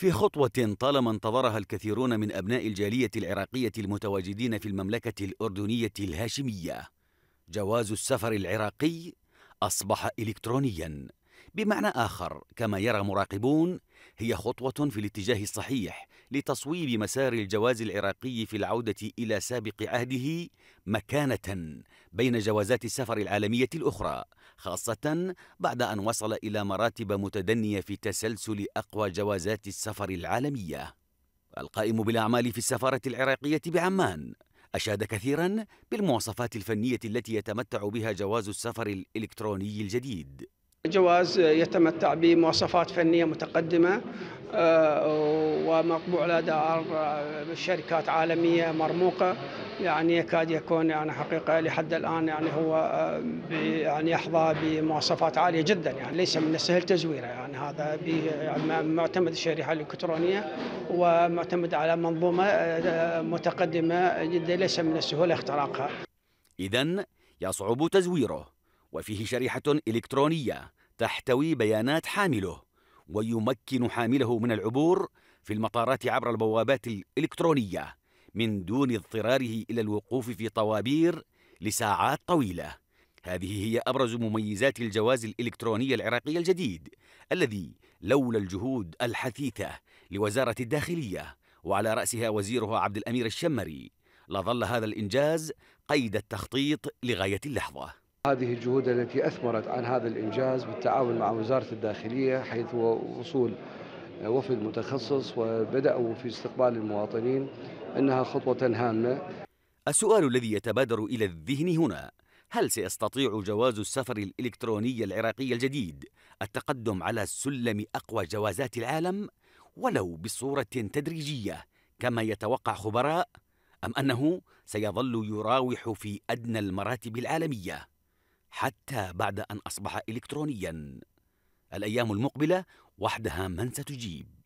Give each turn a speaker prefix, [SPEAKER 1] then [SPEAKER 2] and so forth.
[SPEAKER 1] في خطوة طالما انتظرها الكثيرون من أبناء الجالية العراقية المتواجدين في المملكة الأردنية الهاشمية جواز السفر العراقي أصبح إلكترونياً بمعنى آخر كما يرى مراقبون هي خطوة في الاتجاه الصحيح لتصويب مسار الجواز العراقي في العودة إلى سابق عهده مكانة بين جوازات السفر العالمية الأخرى خاصة بعد أن وصل إلى مراتب متدنية في تسلسل أقوى جوازات السفر العالمية القائم بالأعمال في السفارة العراقية بعمان أشاد كثيرا بالمواصفات الفنية التي يتمتع بها جواز السفر الإلكتروني الجديد
[SPEAKER 2] جواز يتمتع بمواصفات فنيه متقدمه آه، ومطبوع لدى شركات عالميه مرموقه يعني يكاد يكون يعني حقيقه لحد الان يعني هو آه، يعني يحظى بمواصفات عاليه جدا يعني ليس من السهل تزويره يعني هذا يعني معتمد الشريحه الالكترونيه ومعتمد على منظومه آه، متقدمه جدا ليس من السهوله اختراقها.
[SPEAKER 1] اذا يصعب تزويره. وفيه شريحة إلكترونية تحتوي بيانات حامله ويمكن حامله من العبور في المطارات عبر البوابات الإلكترونية من دون اضطراره إلى الوقوف في طوابير لساعات طويلة هذه هي أبرز مميزات الجواز الإلكتروني العراقي الجديد الذي لولا الجهود الحثيثة لوزارة الداخلية وعلى رأسها وزيرها عبد الأمير الشمري لظل هذا الإنجاز قيد التخطيط لغاية اللحظة
[SPEAKER 3] هذه الجهود التي أثمرت عن هذا الإنجاز بالتعاون مع وزارة الداخلية حيث وصول وفد متخصص وبدأوا في استقبال المواطنين أنها خطوة هامة
[SPEAKER 1] السؤال الذي يتبادر إلى الذهن هنا هل سيستطيع جواز السفر الإلكتروني العراقي الجديد التقدم على سلم أقوى جوازات العالم ولو بصورة تدريجية كما يتوقع خبراء أم أنه سيظل يراوح في أدنى المراتب العالمية؟ حتى بعد أن أصبح إلكترونياً الأيام المقبلة وحدها من ستجيب